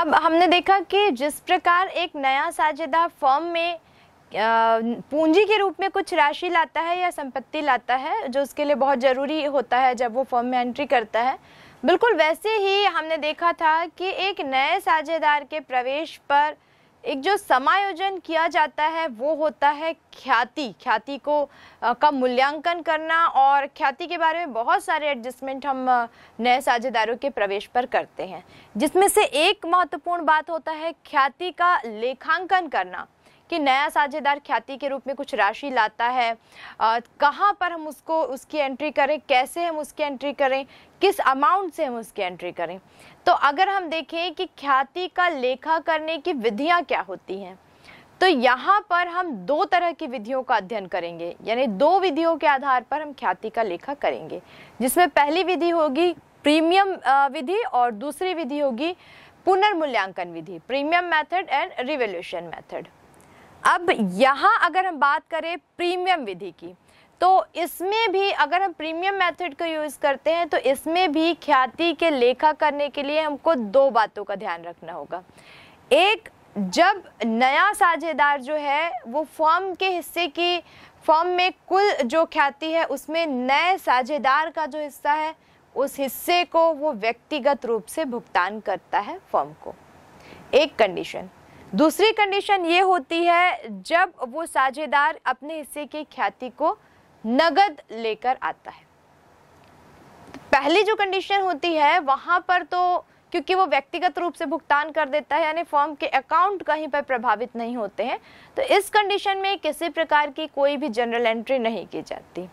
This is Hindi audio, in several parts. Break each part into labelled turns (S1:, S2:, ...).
S1: अब हमने देखा कि जिस प्रकार एक नया साझेदार फॉर्म में पूंजी के रूप में कुछ राशि लाता है या संपत्ति लाता है जो उसके लिए बहुत ज़रूरी होता है जब वो फॉर्म में एंट्री करता है बिल्कुल वैसे ही हमने देखा था कि एक नए साझेदार के प्रवेश पर एक जो समायोजन किया जाता है वो होता है ख्याति ख्याति को आ, का मूल्यांकन करना और ख्याति के बारे में बहुत सारे एडजस्टमेंट हम नए साझेदारों के प्रवेश पर करते हैं जिसमें से एक महत्वपूर्ण बात होता है ख्याति का लेखांकन करना कि नया साझेदार ख्याति के रूप में कुछ राशि लाता है कहाँ पर हम उसको उसकी एंट्री करें कैसे हम उसकी एंट्री करें किस अमाउंट से हम उसकी एंट्री करें तो अगर हम देखें कि ख्याति का लेखा करने की विधियां क्या होती हैं तो यहाँ पर हम दो तरह की विधियों का अध्ययन करेंगे यानी दो विधियों के आधार पर हम ख्याति का लेखा करेंगे जिसमें पहली विधि होगी प्रीमियम विधि और दूसरी विधि होगी पुनर्मूल्यांकन विधि premium method and revolution method अब यहाँ अगर हम बात करें प्रीमियम विधि की तो इसमें भी अगर हम प्रीमियम मेथड का यूज़ करते हैं तो इसमें भी ख्याति के लेखा करने के लिए हमको दो बातों का ध्यान रखना होगा एक जब नया साझेदार जो है वो फॉर्म के हिस्से की फॉर्म में कुल जो ख्याति है उसमें नए साझेदार का जो हिस्सा है उस हिस्से को वो व्यक्तिगत रूप से भुगतान करता है फॉर्म को एक कंडीशन दूसरी कंडीशन ये होती है जब वो साझेदार अपने हिस्से की ख्याति को नगद लेकर आता है पहली जो कंडीशन होती है वहां पर तो क्योंकि वो व्यक्तिगत रूप से भुगतान कर देता है यानी फॉर्म के अकाउंट कहीं पर प्रभावित नहीं होते हैं तो इस कंडीशन में किसी प्रकार की कोई भी जनरल एंट्री नहीं की जाती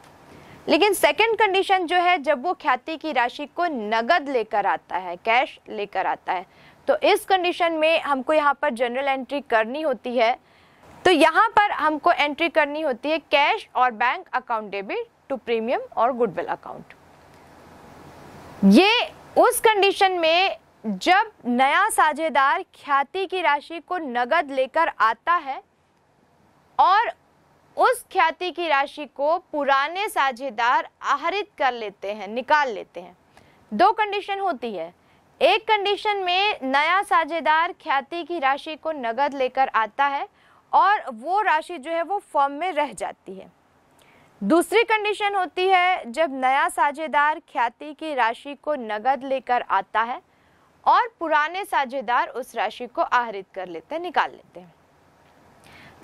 S1: लेकिन सेकंड कंडीशन जो है जब वो ख्याति की राशि को नगद लेकर आता है कैश लेकर आता है तो इस कंडीशन में हमको यहाँ पर जनरल एंट्री करनी होती है तो यहाँ पर हमको एंट्री करनी होती है कैश और bank account debit to premium और गुडविल अकाउंट ये उस कंडीशन में जब नया साझेदार ख्याति की राशि को नगद लेकर आता है और उस ख्याति की राशि को पुराने साझेदार आहरित कर लेते हैं निकाल लेते हैं दो कंडीशन होती है एक कंडीशन में नया साझेदार ख्याति की राशि को नगद लेकर आता है और वो राशि जो है वो फॉर्म में रह जाती है दूसरी कंडीशन होती है जब नया साझेदार ख्याति की राशि को नगद लेकर आता है और पुराने साझेदार उस राशि को आहरित कर लेते हैं निकाल लेते हैं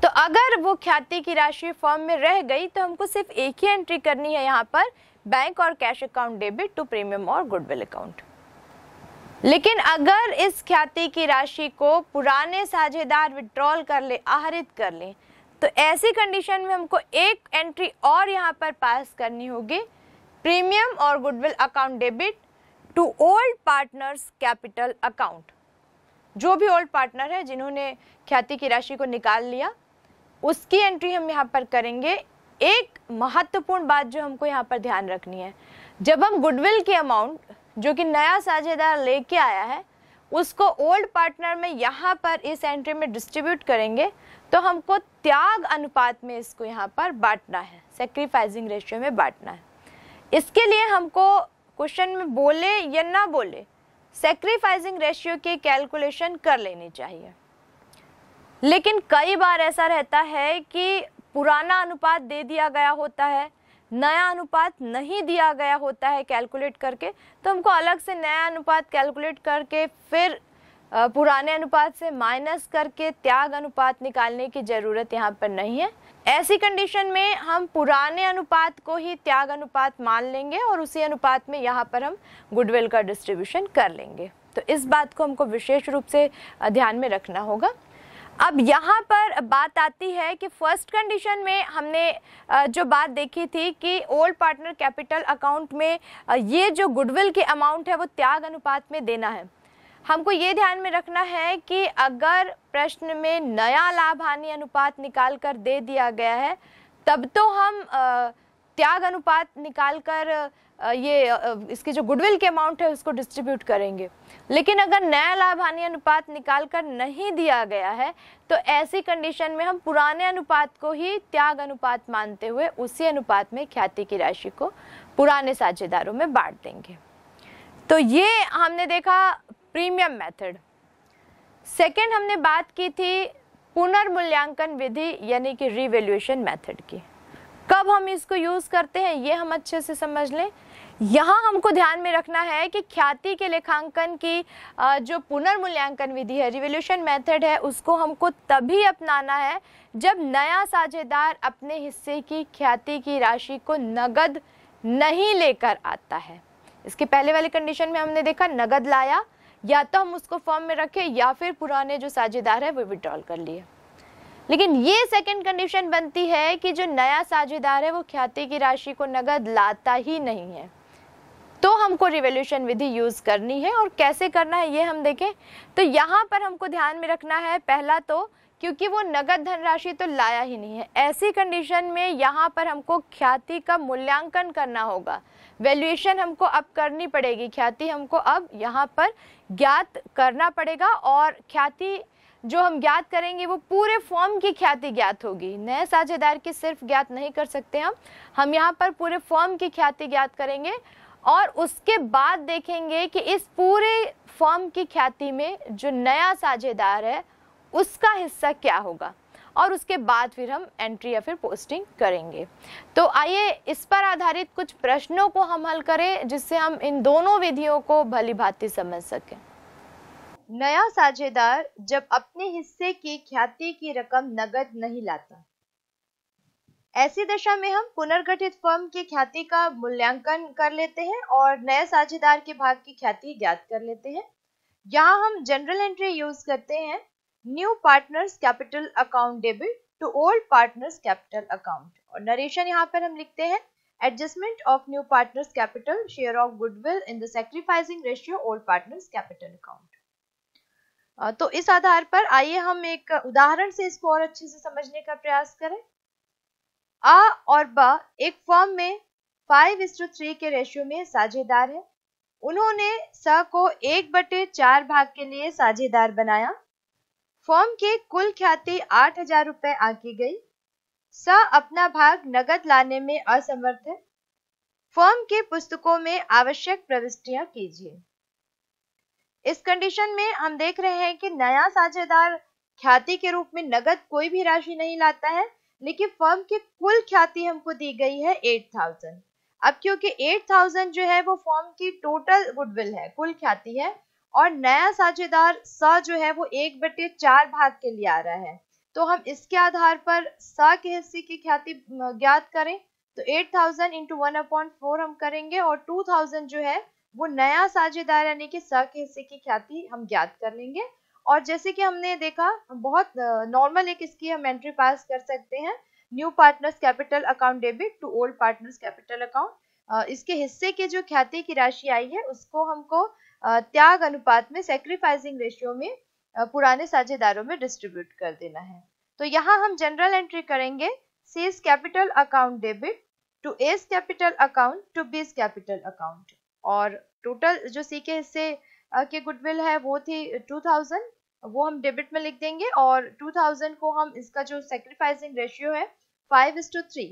S1: तो अगर वो ख्याति की राशि फॉर्म में रह गई तो हमको सिर्फ एक ही एंट्री करनी है यहाँ पर बैंक और cash account debit to premium और गुडविल अकाउंट लेकिन अगर इस ख्याति की राशि को पुराने साझेदार विड्रॉल कर ले आहरित कर ले तो ऐसी कंडीशन में हमको एक एंट्री और यहाँ पर पास करनी होगी प्रीमियम और goodwill account debit to old partners capital account जो भी ओल्ड पार्टनर है जिन्होंने ख्याति की राशि को निकाल लिया उसकी एंट्री हम यहाँ पर करेंगे एक महत्वपूर्ण बात जो हमको यहाँ पर ध्यान रखनी है जब हम गुडविल के अमाउंट जो कि नया साझेदार लेके आया है उसको ओल्ड पार्टनर में यहाँ पर इस एंट्री में डिस्ट्रीब्यूट करेंगे तो हमको त्याग अनुपात में इसको यहाँ पर बांटना है सेक्रीफाइजिंग रेशियो में बांटना है इसके लिए हमको क्वेश्चन में बोले या ना बोले सेक्रीफाइजिंग रेशियो की कैलकुलेशन कर लेनी चाहिए लेकिन कई बार ऐसा रहता है कि पुराना अनुपात दे दिया गया होता है नया अनुपात नहीं दिया गया होता है कैलकुलेट करके तो हमको अलग से नया अनुपात कैलकुलेट करके फिर पुराने अनुपात से माइनस करके त्याग अनुपात निकालने की ज़रूरत यहाँ पर नहीं है ऐसी कंडीशन में हम पुराने अनुपात को ही त्याग अनुपात मान लेंगे और उसी अनुपात में यहाँ पर हम गुडविल का डिस्ट्रीब्यूशन कर लेंगे तो इस बात को हमको विशेष रूप से ध्यान में रखना होगा अब यहाँ पर बात आती है कि फर्स्ट कंडीशन में हमने जो बात देखी थी कि ओल्ड पार्टनर कैपिटल अकाउंट में ये जो गुडविल के अमाउंट है वो त्याग अनुपात में देना है हमको ये ध्यान में रखना है कि अगर प्रश्न में नया लाभ हानि अनुपात निकाल कर दे दिया गया है तब तो हम त्याग अनुपात निकालकर ये इसकी जो गुडविल के अमाउंट है उसको डिस्ट्रीब्यूट करेंगे लेकिन अगर नया लाभ हानि अनुपात निकाल कर नहीं दिया गया है तो ऐसी कंडीशन में हम पुराने अनुपात को ही त्याग अनुपात मानते हुए उसी अनुपात में ख्याति की राशि को पुराने साझेदारों में बांट देंगे तो ये हमने देखा प्रीमियम मेथड सेकेंड हमने बात की थी पुनर्मूल्यांकन विधि यानी कि रिवेल्यूशन मेथड की कब हम इसको यूज़ करते हैं ये हम अच्छे से समझ लें यहाँ हमको ध्यान में रखना है कि ख्याति के लेखांकन की जो पुनर्मूल्यांकन विधि है रिवोल्यूशन मेथड है उसको हमको तभी अपनाना है जब नया साझेदार अपने हिस्से की ख्याति की राशि को नगद नहीं लेकर आता है इसके पहले वाले कंडीशन में हमने देखा नगद लाया या तो हम उसको फॉर्म में रखें या फिर पुराने जो साझेदार है वो विड्रॉल कर लिए लेकिन ये सेकंड कंडीशन बनती है कि जो नया साझेदार है वो ख्याति की राशि को नगद लाता ही नहीं है तो हमको रिवोल्यूशन विधि यूज़ करनी है और कैसे करना है ये हम देखें तो यहाँ पर हमको ध्यान में रखना है पहला तो क्योंकि वो नगद धनराशि तो लाया ही नहीं है ऐसी कंडीशन में यहाँ पर हमको ख्याति का मूल्यांकन करना होगा वैल्यूएशन हमको अब करनी पड़ेगी ख्याति हमको अब यहाँ पर ज्ञात करना पड़ेगा और ख्याति जो हम ज्ञात करेंगे वो पूरे फॉर्म की ख्याति ज्ञात होगी नए साझेदार की सिर्फ ज्ञात नहीं कर सकते हम हम यहाँ पर पूरे फॉर्म की ख्याति ज्ञात करेंगे और उसके बाद देखेंगे कि इस पूरे फॉर्म की ख्याति में जो नया साझेदार है उसका हिस्सा क्या होगा और उसके बाद फिर हम एंट्री या फिर पोस्टिंग करेंगे तो आइए इस पर आधारित कुछ प्रश्नों को हम हल करें जिससे हम इन दोनों विधियों को भली भांति समझ सकें नया साझेदार जब अपने हिस्से की ख्याति की रकम नगद नहीं लाता ऐसी दशा में हम पुनर्गठित फर्म की ख्याति का मूल्यांकन कर लेते हैं और नए साझेदार के भाग की ख्याति ज्ञात कर लेते हैं यहाँ हम जनरल एंट्री यूज करते हैं new partners capital account debit to old partners capital account और नरेशन यहाँ पर हम लिखते हैं adjustment of new partners capital share of goodwill in the sacrificing ratio old partners capital account तो इस आधार पर आइए हम एक उदाहरण से इसको और अच्छे से समझने का प्रयास करें आ और ब एक फर्म में फाइव इंस्टू थ्री के रेशियो में साझेदार है उन्होंने स को एक बटे चार भाग के लिए साझेदार बनाया फॉर्म के कुल ख्याति आठ हजार रुपए आंकी गई स अपना भाग नगद लाने में असमर्थ है फॉर्म के पुस्तकों में आवश्यक प्रविष्टियां कीजिए इस कंडीशन में हम देख रहे हैं कि नया साझेदार ख्याति के रूप में नगद कोई भी राशि नहीं लाता है लेकिन फर्म की कुल ख्याति हमको दी गई है एट थाउजेंड अब क्योंकि एट थाउजेंड जो है वो फॉर्म की टोटल गुडविल है कुल ख्याति है और नया साझेदार स जो है वो एक बटे चार भाग के लिए आ रहा है तो हम इसके आधार पर स के हिस्से की ख्याति ज्ञात करें तो eight thousand into one upon four हम करेंगे और टू थाउजेंड जो है वो नया साझेदार यानी कि स के हिस्से की ख्याति हम ज्ञात कर लेंगे और जैसे कि हमने देखा बहुत नॉर्मल एक इसकी हम एंट्री पास कर सकते हैं new partners capital account debit to old partners capital account इसके हिस्से के जो ख्याति की राशि आई है उसको हमको त्याग अनुपात में सेक्रीफाइसिंग रेशियो में पुराने साझेदारों में डिस्ट्रीब्यूट कर देना है तो यहाँ हम जनरल एंट्री करेंगे C's capital account debit to A's capital account to B's capital account और टोटल जो सी के हिस्से के गुडविल है वो थी टू थाउजेंड वो हम डेबिट में लिख देंगे और टू थाउजेंड को हम इसका जो सेक्रीफाइसिंग रेशियो है फाइव इज टू थ्री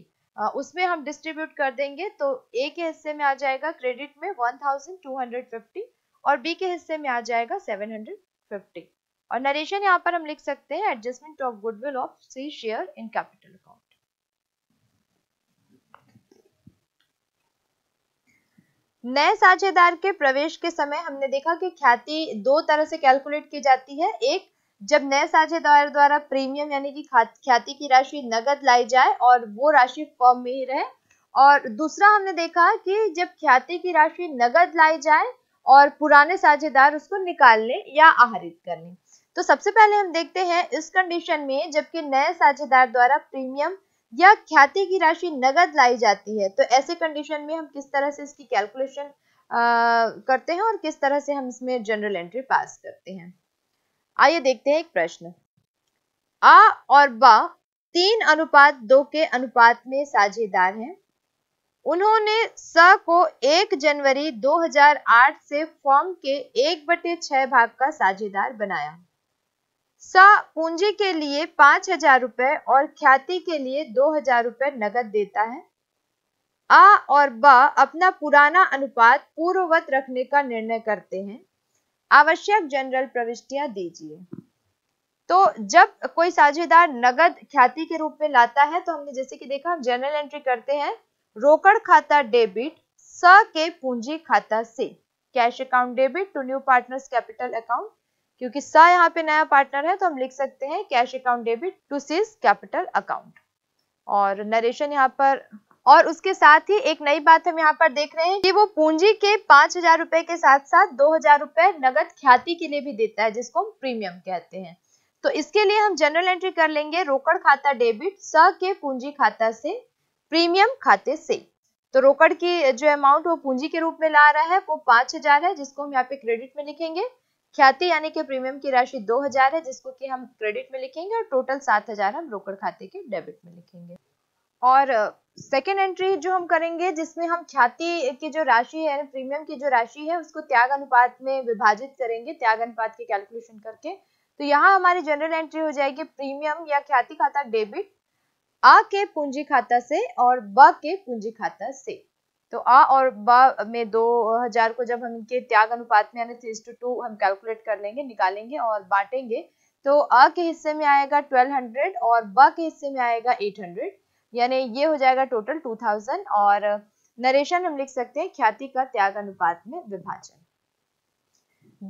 S1: उसमें हम डिस्ट्रीब्यूट कर देंगे तो ए के हिस्से में आ जाएगा क्रेडिट में one thousand two hundred fifty और बी के हिस्से में आ जाएगा सेवन हंड्रेड फिफ्टी और नरेशन यहाँ पर हम लिख सकते हैं adjustment of goodwill of C share in capital account नए साझेदार के प्रवेश के समय हमने देखा कि ख्याति दो तरह से कैलकुलेट की जाती है एक जब नए साझेदार द्वारा प्रीमियम यानी कि ख्याति की राशि नगद लाई जाए और वो राशि फॉर्म में ही रहे और दूसरा हमने देखा कि जब ख्याति की राशि नगद लाई जाए और पुराने साझेदार उसको निकालने या आहरित करने तो सबसे पहले हम देखते हैं इस कंडीशन में जबकि नए साझेदार द्वारा प्रीमियम या ख्याति की राशि नगद लाई जाती है तो ऐसे कंडीशन में हम किस तरह से इसकी कैलकुलेशन करते हैं और किस तरह से हम इसमें जनरल एंट्री पास करते हैं आइए देखते हैं एक प्रश्न आ और बा तीन अनुपात दो के अनुपात में साझेदार हैं उन्होंने स को एक जनवरी 2008 से फॉर्म के एक बटे छह भाग का साझेदार बनाया सा पूंजी के लिए पांच हजार रुपए और ख्याति के लिए दो हजार रुपए नगद देता है आ और ब अपना पुराना अनुपात पूर्ववत रखने का निर्णय करते हैं आवश्यक जनरल प्रविष्टियां दीजिए तो जब कोई साझेदार नगद ख्याति के रूप में लाता है तो हमने जैसे कि देखा हम जनरल एंट्री करते हैं रोकड़ खाता डेबिट स के पूंजी खाता से cash account debit to new partners capital account क्योंकि सा यहाँ पे नया पार्टनर है तो हम लिख सकते हैं cash account debit to C's capital account और नरेशन यहाँ पर और उसके साथ ही एक नई बात हम यहाँ पर देख रहे हैं कि वो पूंजी के पांच हजार रुपए के साथ साथ दो हजार रुपए नगद ख्याति के लिए भी देता है जिसको हम प्रीमियम कहते हैं तो इसके लिए हम जनरल एंट्री कर लेंगे रोकड़ खाता डेबिट स के पूंजी खाता से प्रीमियम खाते से तो रोकड़ की जो अमाउंट वो पूंजी के रूप में ला रहा है वो पांच हजार है जिसको हम यहाँ पे क्रेडिट में लिखेंगे ख्याति यानी कि प्रीमियम की राशि 2000 है जिसको कि हम क्रेडिट में लिखेंगे और टोटल 7000 हम रोकड़ खाते के डेबिट में लिखेंगे और सेकेंड एंट्री जो हम करेंगे जिसमें हम ख्याति की जो राशि है प्रीमियम की जो राशि है उसको त्याग अनुपात में विभाजित करेंगे त्याग अनुपात के कैलकुलेशन करके तो यहाँ हमारी जनरल एंट्री हो जाएगी प्रीमियम या ख्याति खाता डेबिट आ के पूंजी खाता से और ब के पूंजी खाता से तो आ और ब में दो हजार को जब हम इनके त्याग अनुपात में यानी थ्री टू टू हम कैलकुलेट कर लेंगे निकालेंगे और बांटेंगे तो अ के हिस्से में आएगा ट्वेल्व हंड्रेड और ब के हिस्से में आएगा एट हंड्रेड यानी ये हो जाएगा टोटल टू थाउजेंड और नरेशन हम लिख सकते हैं ख्याति का त्याग अनुपात में विभाजन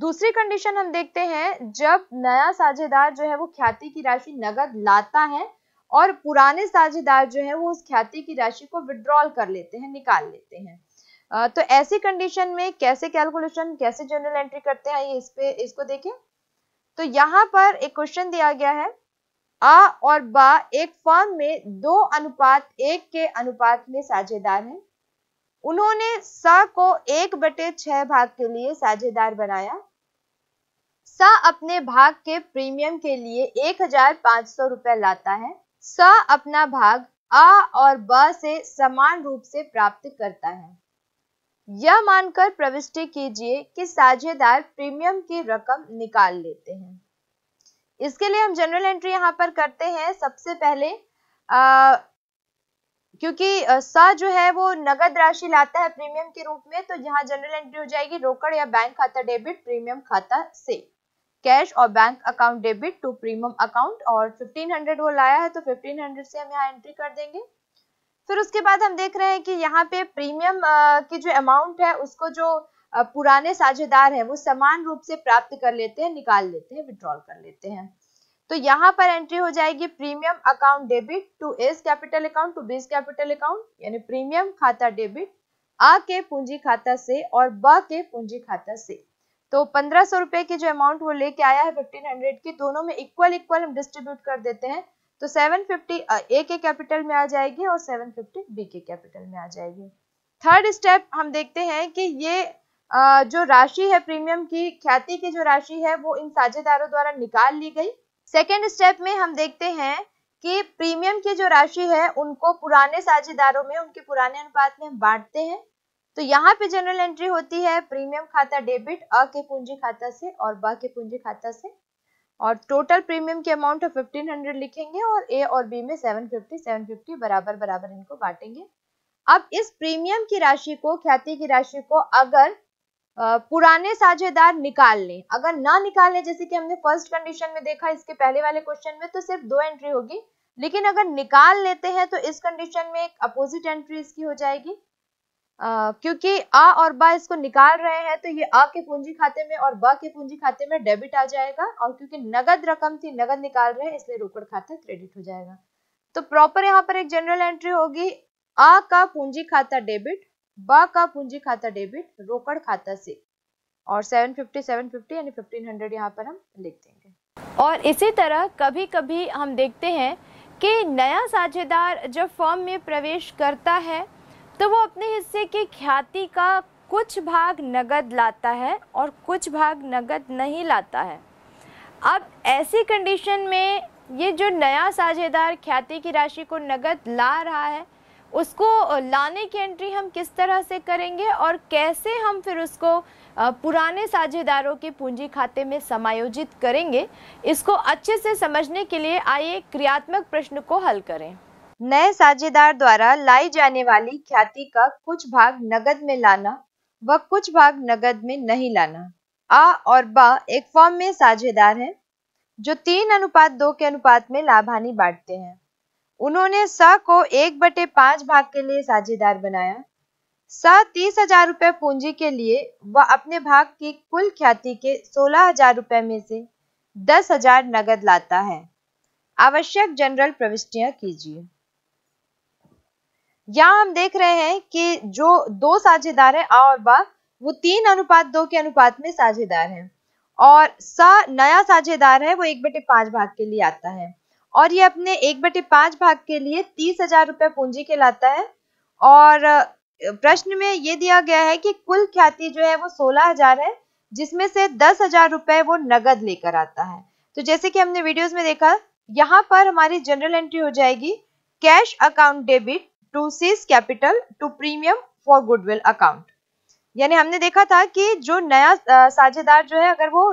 S1: दूसरी कंडीशन हम देखते हैं जब नया साझेदार जो है वो ख्याति की राशि नगद लाता है और पुराने साझेदार जो है वो उस ख्याति की राशि को विड्रॉल कर लेते हैं निकाल लेते हैं तो ऐसी कंडीशन में कैसे कैलकुलेशन कैसे जनरल एंट्री करते हैं ये इस पे इसको देखें तो यहाँ पर एक क्वेश्चन दिया गया है आ और बा एक फर्म में दो अनुपात एक के अनुपात में साझेदार हैं उन्होंने सा को एक बटे छह भाग के लिए साझेदार बनाया सा अपने भाग के प्रीमियम के लिए एक हजार पांच सौ रुपए लाता है स अपना भाग अ और ब से समान रूप से प्राप्त करता है यह मानकर प्रविष्टि कीजिए कि साझेदार प्रीमियम की रकम निकाल लेते हैं इसके लिए हम जनरल एंट्री यहाँ पर करते हैं सबसे पहले आ, क्योंकि स जो है वो नगद राशि लाता है प्रीमियम के रूप में तो यहाँ जनरल एंट्री हो जाएगी रोकड़ या बैंक खाता डेबिट प्रीमियम खाता से कैश और bank account debit to premium account और 1500 वो लाया है तो 1500 से हम यहाँ एंट्री कर देंगे फिर उसके बाद हम देख रहे हैं कि यहाँ पे प्रीमियम की जो अमाउंट है उसको जो पुराने साझेदार है वो समान रूप से प्राप्त कर लेते हैं निकाल लेते हैं विड्रॉल कर लेते हैं तो यहाँ पर एंट्री हो जाएगी premium account debit to A's capital account to B's capital account यानी प्रीमियम खाता डेबिट आ के पूंजी खाता से और ब के पूंजी खाता से तो पंद्रह सौ रुपए की जो अमाउंट वो लेके आया है फिफ्टीन हंड्रेड की दोनों में इक्वल इक्वल हम डिस्ट्रीब्यूट कर देते हैं तो सेवन फिफ्टी ए के कैपिटल में आ जाएगी और सेवन फिफ्टी बी के कैपिटल में आ जाएगी थर्ड स्टेप हम देखते हैं कि ये जो राशि है प्रीमियम की ख्याति की जो राशि है वो इन साझेदारों द्वारा निकाल ली गई सेकेंड स्टेप में हम देखते हैं कि प्रीमियम की जो राशि है उनको पुराने साझेदारों में उनके पुराने अनुपात में हम बांटते हैं तो यहाँ पे जनरल एंट्री होती है प्रीमियम खाता डेबिट अ के पूंजी खाता से और ब के पूंजी खाता से और टोटल प्रीमियम के अमाउंट ऑफ हंड्रेड लिखेंगे और ए और बी में सेवन फिफ्टी बराबर बराबर इनको बांटेंगे अब इस प्रीमियम की राशि को ख्याति की राशि को अगर पुराने साझेदार निकाल लें अगर ना लें जैसे कि हमने फर्स्ट कंडीशन में देखा इसके पहले वाले क्वेश्चन में तो सिर्फ दो एंट्री होगी लेकिन अगर निकाल लेते हैं तो इस कंडीशन में एक अपोजिट एंट्री इसकी हो जाएगी क्योंकि आ और बा इसको निकाल रहे हैं तो ये आ के पूंजी खाते में और ब के पूंजी खाते में डेबिट आ जाएगा और क्योंकि नगद रकम थी नगद निकाल रहे हैं इसलिए रोकड़ खाता क्रेडिट हो जाएगा तो प्रॉपर यहाँ पर एक जनरल एंट्री होगी आ का पूंजी खाता डेबिट ब का पूंजी खाता डेबिट रोकड़ खाता से और 750 750 यानी 1500 यहाँ पर हम लिख देंगे और इसी तरह कभी कभी हम देखते हैं कि नया साझेदार जब फॉर्म में प्रवेश करता है तो वो अपने हिस्से की ख्याति का कुछ भाग नगद लाता है और कुछ भाग नगद नहीं लाता है अब ऐसी कंडीशन में ये जो नया साझेदार ख्याति की राशि को नगद ला रहा है उसको लाने की एंट्री हम किस तरह से करेंगे और कैसे हम फिर उसको पुराने साझेदारों के पूंजी खाते में समायोजित करेंगे इसको अच्छे से समझने के लिए आइए क्रियात्मक प्रश्न को हल करें नए साझेदार द्वारा लाई जाने वाली ख्याति का कुछ भाग नगद में लाना व कुछ भाग नगद में नहीं लाना आ और बा एक फॉर्म में साझेदार हैं जो तीन अनुपात दो के अनुपात में लाभानी बांटते हैं उन्होंने स को एक बटे पांच भाग के लिए साझेदार बनाया स तीस हजार रुपये पूंजी के लिए व अपने भाग की कुल ख्याति के सोलह हजार रुपये में से दस हजार नगद लाता है आवश्यक जनरल प्रविष्टियां कीजिए यहाँ हम देख रहे हैं कि जो दो साझेदार है आ और बा वो तीन अनुपात दो के अनुपात में साझेदार है और सा नया साझेदार है वो एक बटे पांच भाग के लिए आता है और ये अपने एक बटे पांच भाग के लिए तीस हजार रुपये पूंजी के लाता है और प्रश्न में ये दिया गया है कि कुल ख्याति जो है वो सोलह हजार है जिसमें से दस हजार रुपए वो नगद लेकर आता है तो जैसे कि हमने वीडियोस में देखा यहाँ पर हमारी जनरल एंट्री हो जाएगी cash account debit to C's capital to premium for goodwill account यानी हमने देखा था कि जो नया साझेदार जो है अगर वो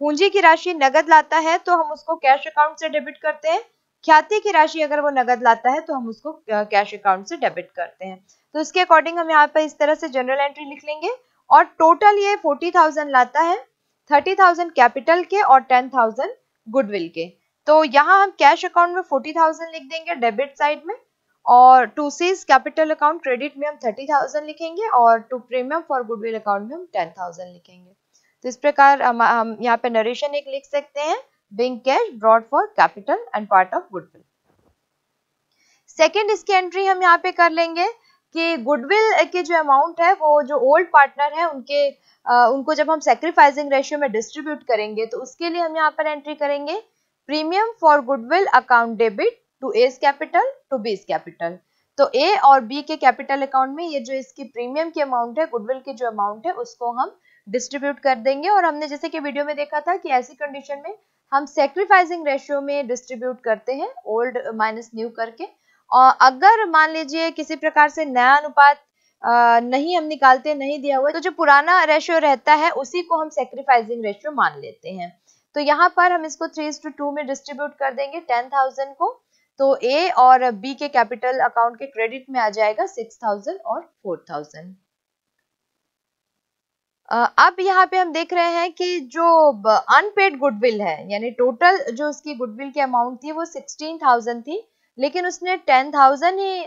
S1: पूंजी की राशि नगद लाता है तो हम उसको कैश अकाउंट से डेबिट करते हैं ख्याति की राशि अगर वो नगद लाता है तो हम उसको कैश अकाउंट से डेबिट करते हैं तो इसके अकॉर्डिंग हम यहाँ पर इस तरह से जनरल एंट्री लिख लेंगे और टोटल ये फोर्टी थाउजेंड लाता है थर्टी थाउजेंड कैपिटल के और टेन थाउजेंड गुडविल के तो यहाँ हम कैश अकाउंट में फोर्टी थाउजेंड लिख देंगे डेबिट साइड में और to C's capital account credit में हम थर्टी थाउजेंड लिखेंगे और to premium for goodwill account में हम टेन थाउजेंड लिखेंगे तो इस प्रकार हम हम यहाँ पे नरेशन एक लिख सकते हैं being cash brought for capital and part of goodwill second इसकी एंट्री हम यहाँ पे कर लेंगे कि गुडविल के जो अमाउंट है वो जो ओल्ड पार्टनर है उनके आ, उनको जब हम सेक्रीफाइसिंग रेशियो में डिस्ट्रीब्यूट करेंगे तो उसके लिए हम यहाँ पर एंट्री करेंगे premium for goodwill account debit to A's capital to B's capital तो ए और बी के कैपिटल अकाउंट में ये जो इसकी प्रीमियम की अमाउंट है गुडविल की जो अमाउंट है उसको हम डिस्ट्रीब्यूट कर देंगे और हमने जैसे कि वीडियो में देखा था कि ऐसी कंडीशन में हम सेक्रीफाइसिंग रेशियो में डिस्ट्रीब्यूट करते हैं ओल्ड माइनस न्यू करके और अगर मान लीजिए किसी प्रकार से नया अनुपात नहीं हम निकालते नहीं दिया हुआ तो जो पुराना रेशियो रहता है उसी को हम सेक्रीफाइसिंग रेशियो मान लेते हैं तो यहाँ पर हम इसको थ्री टू में डिस्ट्रीब्यूट कर देंगे टेन थाउजेंड को तो ए और बी के कैपिटल अकाउंट के क्रेडिट में आ जाएगा सिक्स थाउजेंड और फोर थाउजेंड अब यहाँ पे हम देख रहे हैं कि जो अनपेड गुडविल है यानी टोटल जो उसकी गुडविल की अमाउंट थी वो सिक्सटीन थाउजेंड थी लेकिन उसने टेन थाउजेंड ही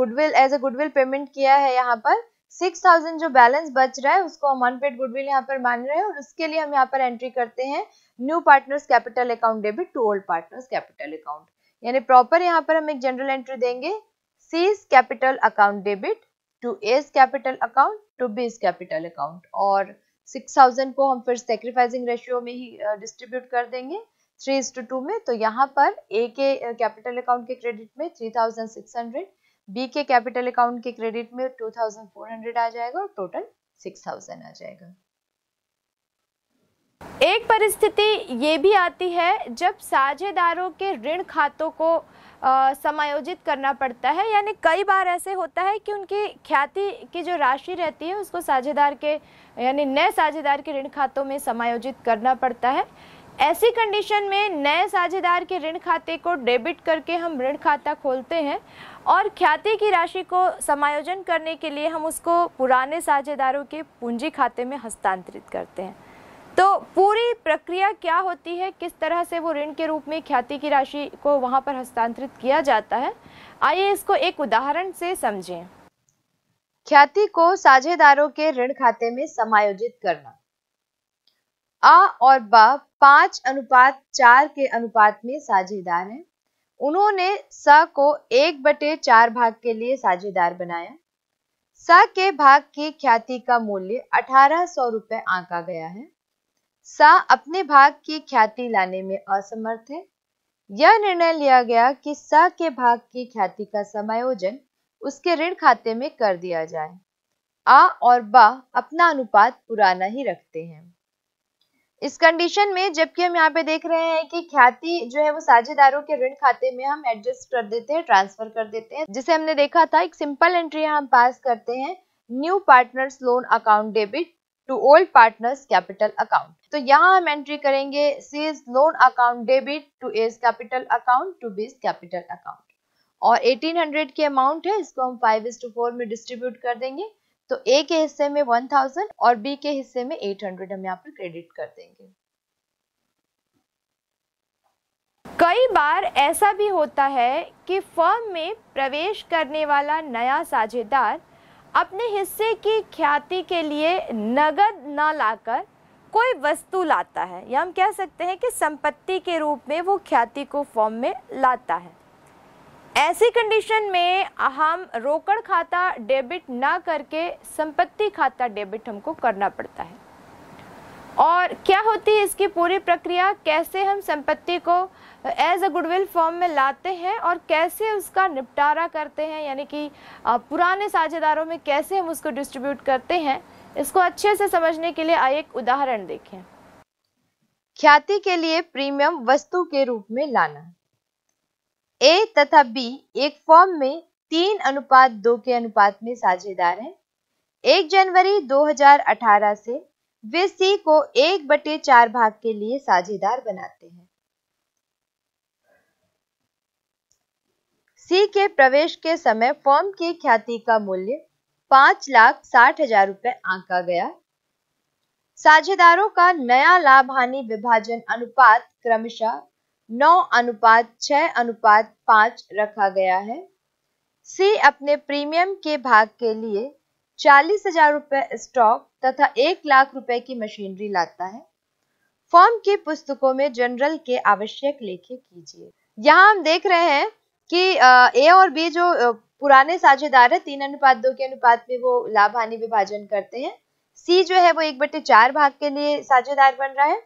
S1: goodwill as a goodwill payment किया है यहाँ पर सिक्स थाउजेंड जो बैलेंस बच रहा है उसको हम अनपेड गुडविल यहाँ पर मान रहे हैं और उसके लिए हम यहाँ पर एंट्री करते हैं new partners capital account debit to old partners capital account यानी प्रॉपर यहाँ पर हम एक जनरल एंट्री देंगे C's capital account debit to A's capital account to B's capital account और 6000 को हम फिर सेक्रीफाइसिंग रेशियो में ही डिस्ट्रीब्यूट कर देंगे थ्री इज टू टू में तो यहाँ पर ए के कैपिटल अकाउंट के क्रेडिट में 3600 बी के कैपिटल अकाउंट के क्रेडिट में 2400 आ जाएगा और टोटल 6000 आ जाएगा एक परिस्थिति ये भी आती है जब साझेदारों के ऋण खातों को समायोजित करना पड़ता है यानी कई बार ऐसे होता है कि उनकी ख्याति की जो राशि रहती है उसको साझेदार के यानी नए साझेदार के ऋण खातों में समायोजित करना पड़ता है ऐसी कंडीशन में नए साझेदार के ऋण खाते को डेबिट करके हम ऋण खाता खोलते हैं और ख्याति की राशि को समायोजन करने के लिए हम उसको पुराने साझेदारों के पूंजी खाते में हस्तांतरित करते हैं तो पूरी प्रक्रिया क्या होती है किस तरह से वो ऋण के रूप में ख्याति की राशि को वहाँ पर हस्तांतरित किया जाता है आइए इसको एक उदाहरण से समझें ख्याति को साझेदारों के ऋण खाते में समायोजित करना आ और ब पांच अनुपात चार के अनुपात में साझेदार हैं उन्होंने स को एक बटे चार भाग के लिए साझेदार बनाया स के भाग की ख्याति का मूल्य अठारह सौ रुपये आंका गया है सा अपने भाग की ख्याति लाने में असमर्थ है यह निर्णय लिया गया कि स के भाग की ख्याति का समायोजन उसके ऋण खाते में कर दिया जाए आ और बा अपना अनुपात पुराना ही रखते हैं इस कंडीशन में जबकि हम यहाँ पे देख रहे हैं कि ख्याति जो है वो साझेदारों के ऋण खाते में हम एडजस्ट कर देते हैं ट्रांसफर कर देते हैं जिसे हमने देखा था एक सिंपल एंट्री हम पास करते हैं new partners loan account debit to old partners capital account तो यहाँ हम एंट्री करेंगे C's loan account debit to A's capital account to B's capital account और 1800 के अमाउंट है इसको हम फाइव इज टू फोर में डिस्ट्रीब्यूट कर देंगे तो ए के हिस्से में 1000 और बी के हिस्से में 800 हम यहाँ पर क्रेडिट कर देंगे कई बार ऐसा भी होता है कि फर्म में प्रवेश करने वाला नया साझेदार अपने हिस्से की ख्याति के लिए नगद ना लाकर कोई वस्तु लाता है या हम कह सकते हैं कि संपत्ति के रूप में वो ख्याति को फॉर्म में लाता है ऐसी कंडीशन में हम रोकड़ खाता डेबिट ना करके संपत्ति खाता डेबिट हमको करना पड़ता है और क्या होती है इसकी पूरी प्रक्रिया कैसे हम संपत्ति को एज अ गुडविल फॉर्म में लाते हैं और कैसे उसका निपटारा करते हैं यानी कि पुराने साझेदारों में कैसे हम उसको डिस्ट्रीब्यूट करते हैं इसको अच्छे से समझने के लिए आइए एक उदाहरण देखें ख्याति के लिए प्रीमियम वस्तु के रूप में लाना ए तथा बी एक फॉर्म में तीन अनुपात दो के अनुपात में साझेदार हैं एक जनवरी 2018 से वे सी को एक बटे चार भाग के लिए साझेदार बनाते हैं सी के प्रवेश के समय फॉर्म की ख्याति का मूल्य पांच लाख साठ हजार रुपए आंका गया साझेदारों का नया लाभ हानि विभाजन अनुपात क्रमशः नौ अनुपात छह अनुपात पांच रखा गया है सी अपने प्रीमियम के भाग के लिए चालीस हजार रुपए स्टॉक तथा एक लाख रुपए की मशीनरी लाता है फॉर्म की पुस्तकों में जनरल के आवश्यक लेखे कीजिए यहाँ हम देख रहे हैं कि ए और बी जो पुराने साझेदार है तीन अनुपात दो के अनुपात में वो लाभ हानि विभाजन करते हैं सी जो है वो एक बटे चार भाग के लिए साझेदार बन रहा है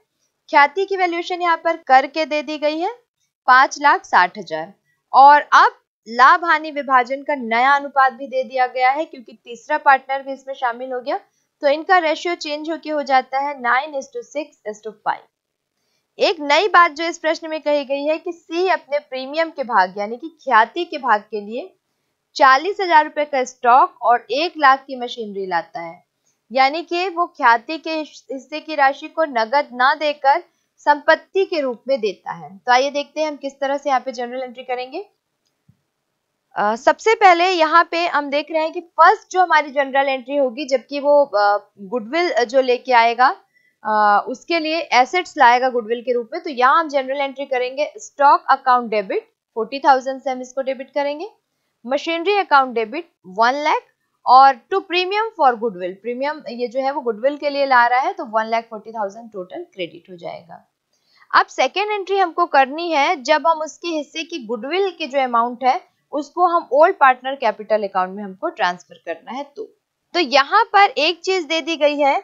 S1: ख्याति की वैल्यूएशन यहाँ पर करके दे दी गई है पांच लाख साठ हजार और अब लाभ हानि विभाजन का नया अनुपात भी दे दिया गया है क्योंकि तीसरा पार्टनर भी इसमें शामिल हो गया तो इनका रेशियो चेंज होके हो जाता है nine is to six is to five एक नई बात जो इस प्रश्न में कही गई है कि सी अपने प्रीमियम के भाग यानी कि ख्याति के भाग के लिए चालीस हजार रुपए का स्टॉक और एक लाख की मशीनरी लाता है यानी कि वो ख्याति के हिस्से की राशि को नगद ना देकर संपत्ति के रूप में देता है तो आइए देखते हैं हम किस तरह से यहाँ पे जनरल एंट्री करेंगे आ, सबसे पहले यहाँ पे हम देख रहे हैं कि फर्स्ट जो हमारी जनरल एंट्री होगी जबकि वो गुडविल जो लेके आएगा उसके लिए एसेट्स लाएगा गुडविल के रूप में तो यहाँ हम जनरल एंट्री करेंगे stock account debit forty thousand से हम इसको डेबिट करेंगे machinery account debit one lakh और to premium for goodwill premium ये जो है वो गुडविल के लिए ला रहा है तो one lakh forty thousand total credit हो जाएगा अब सेकेंड एंट्री हमको करनी है जब हम उसके हिस्से की गुडविल के जो अमाउंट है उसको हम ओल्ड पार्टनर कैपिटल अकाउंट में हमको ट्रांसफर करना है तो तो यहाँ पर एक चीज दे दी गई है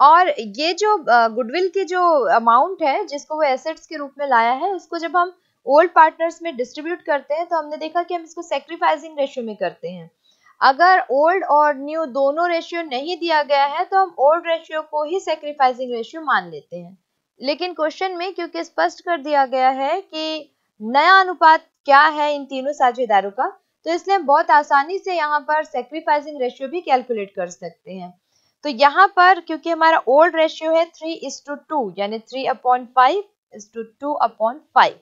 S1: और ये जो गुडविल के जो अमाउंट है जिसको वो एसेट्स के रूप में लाया है उसको जब हम ओल्ड पार्टनर्स में डिस्ट्रीब्यूट करते हैं तो हमने देखा कि हम इसको सेक्रीफाइसिंग रेशियो में करते हैं अगर ओल्ड और न्यू दोनों रेशियो नहीं दिया गया है तो हम ओल्ड रेशियो को ही सेक्रीफाइसिंग रेशियो मान लेते हैं लेकिन क्वेश्चन में क्योंकि स्पष्ट कर दिया गया है कि नया अनुपात क्या है इन तीनों साझेदारों का तो इसलिए हम बहुत आसानी से यहाँ पर सेक्रीफाइसिंग रेशियो भी कैलकुलेट कर सकते हैं तो यहाँ पर क्योंकि हमारा ओल्ड रेशियो है थ्री इज टू टू यानी three upon five is to two upon five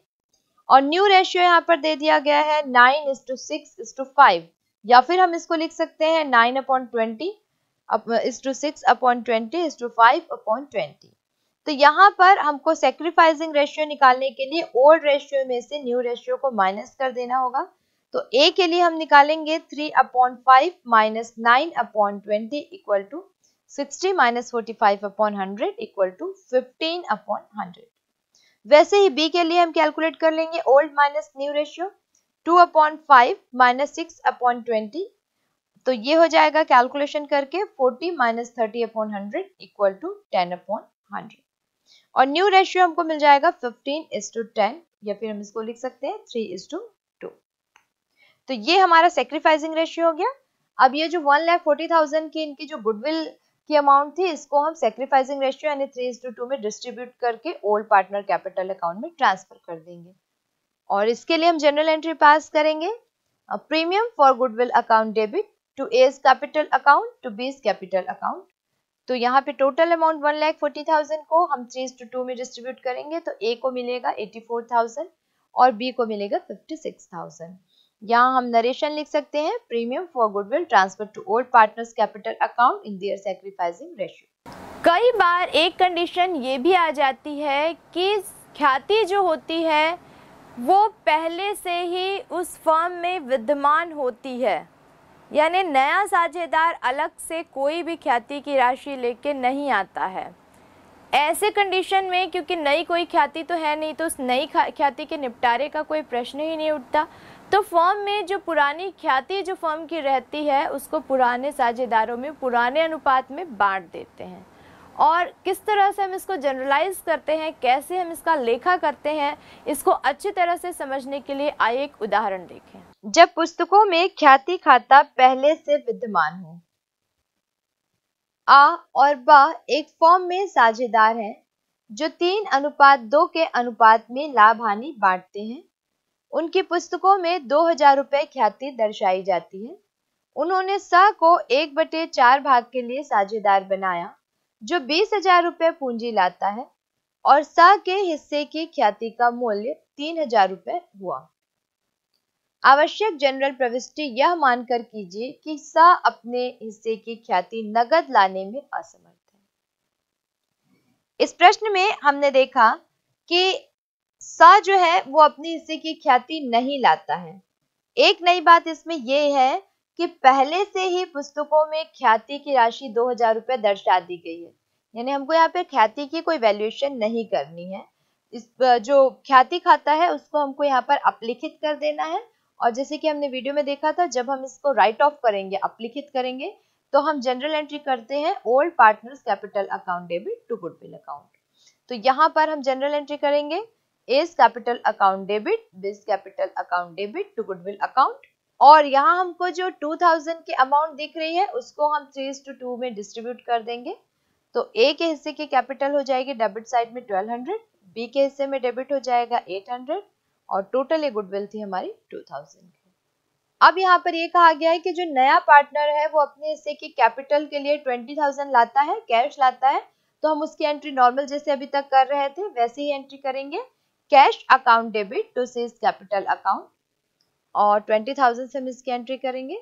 S1: और न्यू रेशियो यहाँ पर दे दिया गया है nine is to six is to five या फिर हम इसको लिख सकते हैं nine upon twenty is to six upon twenty is to five upon twenty तो यहाँ पर हमको सेक्रीफाइसिंग रेशियो निकालने के लिए ओल्ड रेशियो में से न्यू रेशियो को माइनस कर देना होगा तो ए के लिए हम निकालेंगे three upon five minus nine upon twenty equal to 60 minus forty five upon hundred equal to fifteen upon hundred वैसे ही बी के लिए हम कैलकुलेट कर लेंगे old minus new ratio two upon five minus six upon twenty तो ये हो जाएगा कैलकुलेशन करके forty minus thirty upon hundred equal to ten upon hundred और न्यू रेशियो हमको मिल जाएगा फिफ्टीन इज टू टेन या फिर हम इसको लिख सकते हैं थ्री इज टू टू तो ये हमारा सेक्रीफाइसिंग रेशियो हो गया अब ये जो वन लैख फोर्टी थाउजेंड की इनकी जो गुडविल की अमाउंट थी इसको हम सेक्रीफाइसिंग रेशियो यानी थ्री इंस टू टू में डिस्ट्रीब्यूट करके ओल्ड पार्टनर कैपिटल अकाउंट में ट्रांसफर कर देंगे और इसके लिए हम जनरल एंट्री पास करेंगे premium for goodwill account debit to A's capital account to B's capital account तो यहाँ पे total amount one lakh forty thousand को हम थ्री टू टू में डिस्ट्रीब्यूट करेंगे तो ए को मिलेगा एटी फोर थाउजेंड और बी को मिलेगा फिफ्टी सिक्स थाउजेंड यहाँ हम नरेशन लिख सकते हैं premium for goodwill transfer to old partners capital account in their sacrificing ratio कई बार एक कंडीशन ये भी आ जाती है कि ख्याति जो होती है वो पहले से ही उस फर्म में विद्यमान होती है यानी नया साझेदार अलग से कोई भी ख्याति की राशि लेके नहीं आता है ऐसे कंडीशन में क्योंकि नई कोई ख्याति तो है नहीं तो उस नई ख्याति के निपटारे का कोई प्रश्न ही नहीं उठता तो फॉर्म में जो पुरानी ख्याति जो फॉर्म की रहती है उसको पुराने साझेदारों में पुराने अनुपात में बांट देते हैं और किस तरह से हम इसको जनरलाइज करते हैं कैसे हम इसका लेखा करते हैं इसको अच्छी तरह से समझने के लिए आइए एक उदाहरण देखें जब पुस्तकों में ख्याति खाता पहले से विद्यमान हो आ और बा एक फॉर्म में साझेदार हैं जो तीन अनुपात दो के अनुपात में लाभ हानि बांटते हैं उनकी पुस्तकों में दो हजार रुपए ख्याति दर्शाई जाती है उन्होंने स को एक बटे चार भाग के लिए साझेदार बनाया जो बीस हजार रुपये पूंजी लाता है और स के हिस्से की ख्याति का मूल्य तीन हजार रुपये हुआ आवश्यक जनरल प्रविष्टि यह मानकर कीजिए कि स अपने हिस्से की ख्याति नगद लाने में असमर्थ है इस प्रश्न में हमने देखा कि सा जो है वो अपने हिस्से की ख्याति नहीं लाता है एक नई बात इसमें यह है कि पहले से ही पुस्तकों में ख्याति की राशि दो हजार रुपये दर्शा दी गई है यानी हमको यहाँ पे ख्याति की कोई वैल्यूएशन नहीं करनी है इस जो ख्याति खाता है उसको हमको यहाँ पर अपलिखित कर देना है और जैसे कि हमने वीडियो में देखा था जब हम इसको राइट ऑफ करेंगे अपलिखित करेंगे तो हम जनरल एंट्री करते हैं old partners capital account debit to goodwill account तो यहाँ पर हम जनरल एंट्री करेंगे इस capital account debit this capital account debit to goodwill account और यहाँ हमको जो 2000 की अमाउंट दिख रही है उसको हम थ्री टू टू में डिस्ट्रीब्यूट कर देंगे तो ए के हिस्से की कैपिटल हो जाएगी डेबिट साइड में 1200 बी के हिस्से में डेबिट हो जाएगा 800 और टोटल ये गुडविल थी हमारी 2000 की अब यहाँ पर ये कहा गया है कि जो नया पार्टनर है वो अपने हिस्से की कैपिटल के लिए ट्वेंटी लाता है कैश लाता है तो हम उसकी एंट्री नॉर्मल जैसे अभी तक कर रहे थे वैसे ही एंट्री करेंगे cash account debit to C's capital account और 20,000 से हम इसकी एंट्री करेंगे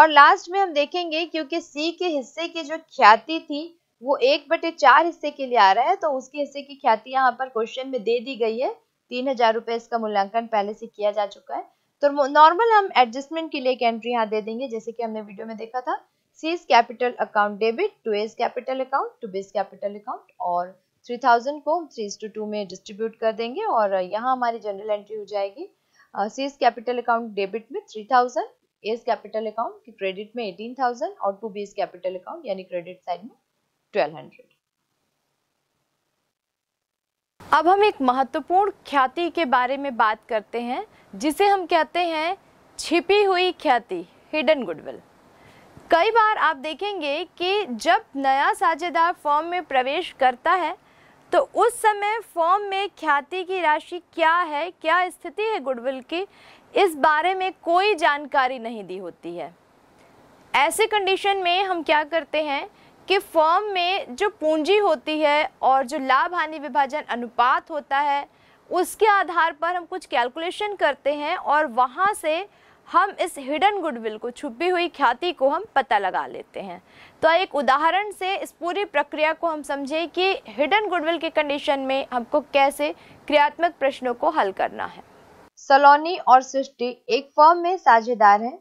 S1: और लास्ट में हम देखेंगे क्योंकि सी के हिस्से की जो ख्याति थी वो एक बटे चार हिस्से के लिए आ रहा है तो उसके हिस्से की ख्याति यहाँ पर क्वेश्चन में दे दी गई है तीन हजार रुपए इसका मूल्यांकन पहले से किया जा चुका है तो नॉर्मल हम एडजस्टमेंट के लिए एक एंट्री यहाँ दे देंगे जैसे कि हमने वीडियो में देखा था C's capital account debit to A's capital account to B's capital account और 3000 को थ्री टू टू में डिस्ट्रीब्यूट कर देंगे और यहाँ हमारी जनरल एंट्री हो जाएगी सीज कैपिटल अकाउंट डेबिट में 3000 एस कैपिटल अकाउंट की क्रेडिट में 18000 और टू बीज कैपिटल अकाउंट यानी क्रेडिट साइड में 1200 अब हम एक महत्वपूर्ण ख्याति के बारे में बात करते हैं जिसे हम कहते हैं छिपी हुई ख्याति हिडन गुडविल कई बार आप देखेंगे कि जब नया साझेदार फॉर्म में प्रवेश करता है तो उस समय फॉर्म में ख्याति की राशि क्या है क्या स्थिति है गुडविल की इस बारे में कोई जानकारी नहीं दी होती है ऐसे कंडीशन में हम क्या करते हैं कि फॉर्म में जो पूंजी होती है और जो लाभ हानि विभाजन अनुपात होता है उसके आधार पर हम कुछ कैलकुलेशन करते हैं और वहाँ से हम इस हिडन गुडविल को छुपी हुई ख्याति को हम पता लगा लेते हैं तो एक उदाहरण से इस पूरी प्रक्रिया को हम समझें कि हिडन गुडविल के कंडीशन में हमको कैसे क्रियात्मक प्रश्नों को हल करना है सलोनी और सृष्टि एक फर्म में साझेदार हैं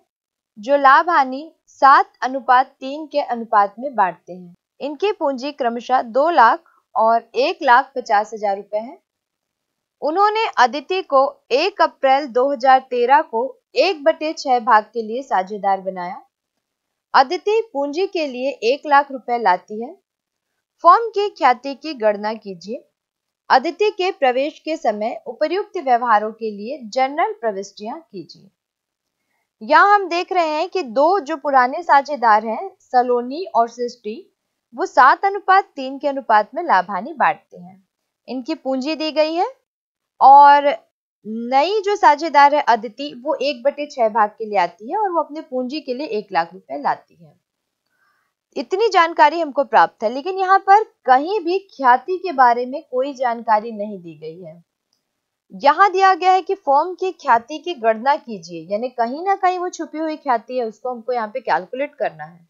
S1: जो लाभ हानि सात अनुपात तीन के अनुपात में बांटते हैं इनकी पूंजी क्रमशः दो लाख और एक लाख पचास हजार रुपए है उन्होंने अदिति को 1 अप्रैल 2013 को एक बटे छह भाग के लिए साझेदार बनाया अदिति पूंजी के लिए एक लाख रुपए लाती है फॉर्म की ख्याति की गणना कीजिए अदिति के प्रवेश के समय उपयुक्त व्यवहारों के लिए जनरल प्रविष्टियां कीजिए यहाँ हम देख रहे हैं कि दो जो पुराने साझेदार हैं सलोनी और सिस्टी वो सात अनुपात तीन के अनुपात में लाभानी बांटते हैं इनकी पूंजी दी गई है और नई जो साझेदार है अदिति वो एक बटे छह भाग के लिए आती है और वो अपने पूंजी के लिए एक लाख रुपए लाती है इतनी जानकारी हमको प्राप्त है लेकिन यहाँ पर कहीं भी ख्याति के बारे में कोई जानकारी नहीं दी गई है यहाँ दिया गया है कि फॉर्म की ख्याति की गणना कीजिए यानी कहीं ना कहीं वो छुपी हुई ख्याति है उसको हमको यहाँ पे कैलकुलेट करना है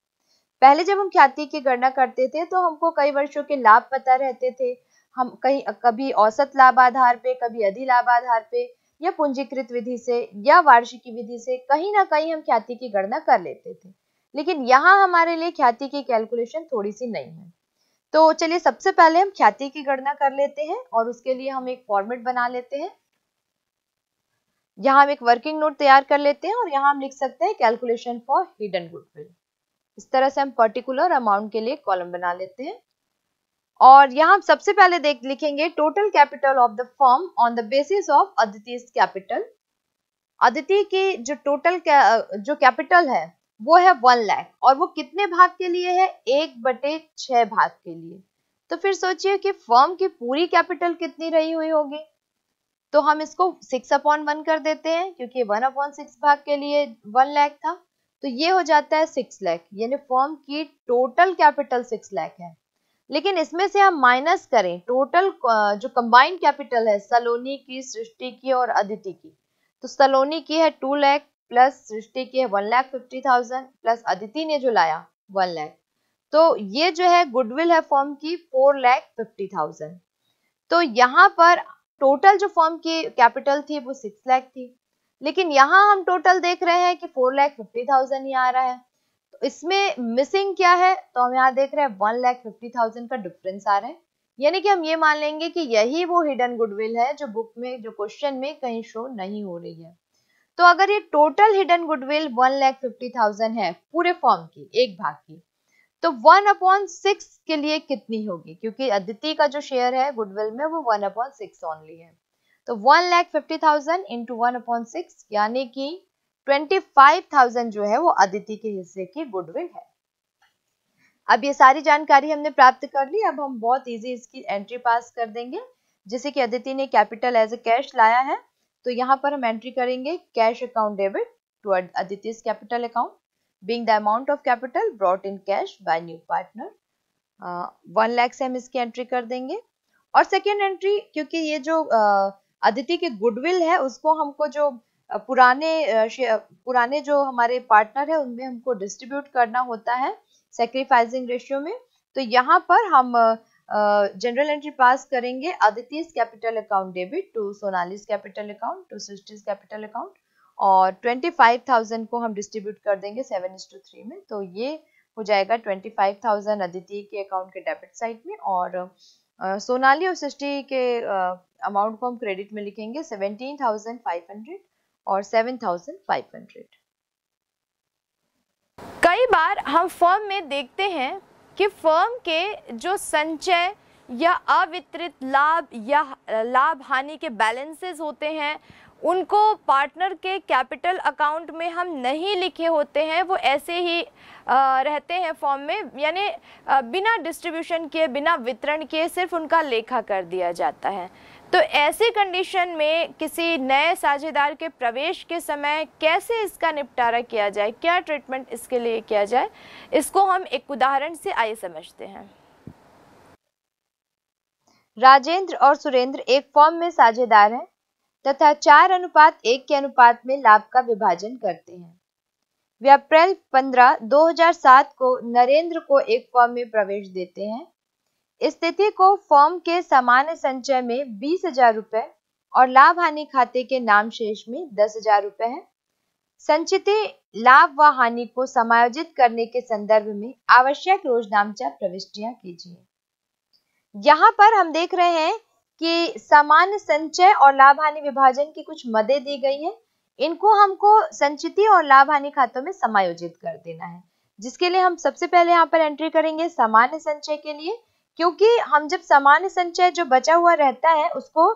S1: पहले जब हम ख्याति की गणना करते थे तो हमको कई वर्षों के लाभ पता रहते थे हम कहीं कभी औसत लाभ आधार पे कभी अधि लाभ आधार पे या पूंजीकृत विधि से या वार्षिकी विधि से कहीं ना कहीं हम ख्याति की गणना कर लेते थे लेकिन यहाँ हमारे लिए ख्याति की कैलकुलेशन थोड़ी सी नहीं है तो चलिए सबसे पहले हम ख्याति की गणना कर लेते हैं और उसके लिए हम एक फॉर्मेट बना लेते हैं यहाँ हम एक वर्किंग नोट तैयार कर लेते हैं और यहाँ हम लिख सकते हैं कैलकुलेशन फॉर हिडन गुडविल इस तरह से हम पर्टिकुलर अमाउंट के लिए कॉलम बना लेते हैं और यहाँ हम सबसे पहले देख लिखेंगे total capital of the firm on the basis of Aditi capital Aditi की जो टोटल जो कैपिटल है वो है वन लैख और वो कितने भाग के लिए है एक बटे छह भाग के लिए तो फिर सोचिए कि फर्म की पूरी कैपिटल कितनी रही हुई होगी तो हम इसको सिक्स अपॉन वन कर देते हैं क्योंकि वन अपॉन सिक्स भाग के लिए वन लैख था तो ये हो जाता है सिक्स लैख यानी फर्म की टोटल कैपिटल सिक्स लैख है लेकिन इसमें से हम माइनस करें टोटल जो कंबाइंड कैपिटल है सलोनी की सृष्टि की और अदिति की तो सलोनी की है टू लैख प्लस सृष्टि की है one lakh fifty thousand plus Aditi ने जो लाया वन लैख तो ये जो है गुडविल है फॉर्म की फोर लैख फिफ्टी थाउजेंड तो यहाँ पर टोटल जो फॉर्म की कैपिटल थी वो सिक्स लैख थी लेकिन यहाँ हम टोटल देख रहे हैं कि फोर लैख फिफ्टी थाउजेंड ही आ रहा है इसमें मिसिंग क्या है तो हम यहाँ देख रहे हैं वन लैख फिफ्टी थाउजेंड का डिफरेंस आ रहा है यानी कि हम ये मान लेंगे कि यही वो हिडन गुडविल है जो बुक में जो क्वेश्चन में कहीं शो नहीं हो रही है तो अगर ये total hidden goodwill one lakh fifty thousand है पूरे फॉर्म की एक भाग की तो वन अपॉन सिक्स के लिए कितनी होगी क्योंकि अदिति का जो शेयर है गुडविल में वो वन अपॉन सिक्स ओनली है तो one lakh fifty thousand into one upon six यानी कि 25,000 जो है वो अदिति के हिस्से की गुडविल है अब ये सारी जानकारी हमने प्राप्त कर ली अब हम बहुत इजी इसकी एंट्री पास कर देंगे जैसे कि अदिति ने कैपिटल एज ए कैश लाया है तो यहाँ पर हम एंट्री करेंगे cash account debit to Aditi capital account being the amount of capital brought in cash by new partner one uh, से हम इसकी एंट्री कर देंगे और सेकेंड एंट्री क्योंकि ये जो uh, अदिति की गुडविल है उसको हमको जो पुराने पुराने जो हमारे पार्टनर है उनमें हमको डिस्ट्रीब्यूट करना होता है सेक्रीफाइसिंग रेशियो में तो यहाँ पर हम जनरल एंट्री पास करेंगे Aditi's capital account debit to Sonali's capital account to Srishti's capital account और 25,000 को हम डिस्ट्रीब्यूट कर देंगे सेवन इंस टू थ्री में तो ये हो जाएगा 25,000 अदिति के अकाउंट के डेबिट साइड में और सोनाली और सृष्टि के अमाउंट को हम क्रेडिट में लिखेंगे हंड्रेड और 7500 कई बार हम फर्म में देखते हैं कि फर्म के जो संचय या अवितरित लाभ या लाभ हानि के बैलेंसेस होते हैं उनको पार्टनर के कैपिटल अकाउंट में हम नहीं लिखे होते हैं वो ऐसे ही रहते हैं फॉर्म में यानी बिना डिस्ट्रीब्यूशन किए बिना वितरण किए सिर्फ उनका लेखा कर दिया जाता है तो ऐसी कंडीशन में किसी नए साझेदार के प्रवेश के समय कैसे इसका निपटारा किया जाए क्या ट्रीटमेंट इसके लिए किया जाए इसको हम एक उदाहरण से आइए समझते हैं राजेंद्र और सुरेंद्र एक फॉर्म में साझेदार हैं तथा चार अनुपात एक के अनुपात में लाभ का विभाजन करते हैं वे अप्रैल 15 2007 को नरेंद्र को एक फॉर्म में प्रवेश देते हैं स्थिति को फॉर्म के सामान्य संचय में बीस हजार रुपए और लाभ हानि खाते के नाम शेष में दस हजार रुपए है संचित लाभ व हानि को समायोजित करने के संदर्भ में आवश्यक रोजनामचा प्रविष्टियां कीजिए यहाँ पर हम देख रहे हैं कि सामान्य संचय और लाभ हानि विभाजन की कुछ मदें दी गई हैं इनको हमको संचिति और लाभ हानि खातों में समायोजित कर देना है जिसके लिए हम सबसे पहले यहाँ पर एंट्री करेंगे सामान्य संचय के लिए क्योंकि हम जब सामान्य संचय जो बचा हुआ रहता है उसको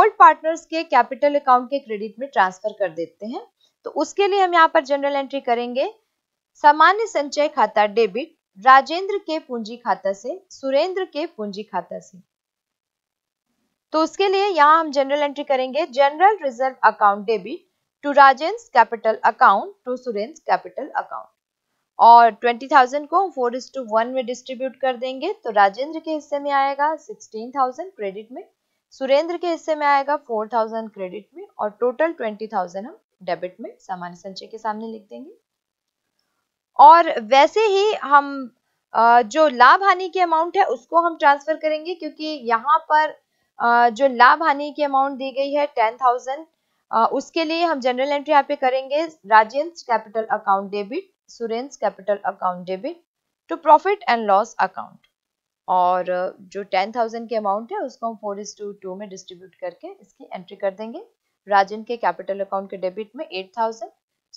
S1: ओल्ड पार्टनर्स के कैपिटल अकाउंट के क्रेडिट में ट्रांसफर कर देते हैं तो उसके लिए हम यहाँ पर जनरल एंट्री करेंगे सामान्य संचय खाता डेबिट राजेंद्र के पूंजी खाता से सुरेंद्र के पूंजी खाता से तो उसके लिए यहाँ हम जनरल एंट्री करेंगे general reserve account debit to Rajen's capital account to Surendra capital account और ट्वेंटी थाउजेंड को फोर इज टू वन में डिस्ट्रीब्यूट कर देंगे तो राजेंद्र के हिस्से में आएगा सिक्सटीन थाउजेंड क्रेडिट में सुरेंद्र के हिस्से में आएगा फोर थाउजेंड क्रेडिट में और टोटल ट्वेंटी थाउजेंड हम डेबिट में सामान्य संचय के सामने लिख देंगे और वैसे ही हम जो लाभ हानि के अमाउंट है उसको हम ट्रांसफर करेंगे क्योंकि यहाँ पर जो लाभ हानि की अमाउंट दी गई है टेन थाउजेंड उसके लिए हम जनरल एंट्री यहाँ पे करेंगे Rajendra capital account debit Surendra capital account debit to profit and loss account और जो टेन थाउजेंड के अमाउंट है उसको हम फोर इज टू टू में डिस्ट्रीब्यूट करके इसकी एंट्री कर देंगे राजन के कैपिटल अकाउंट के डेबिट में एट थाउजेंड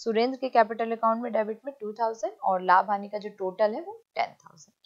S1: सुरेंद्र के कैपिटल अकाउंट में डेबिट में टू थाउजेंड और लाभ हानि का जो टोटल है वो टेन थाउजेंड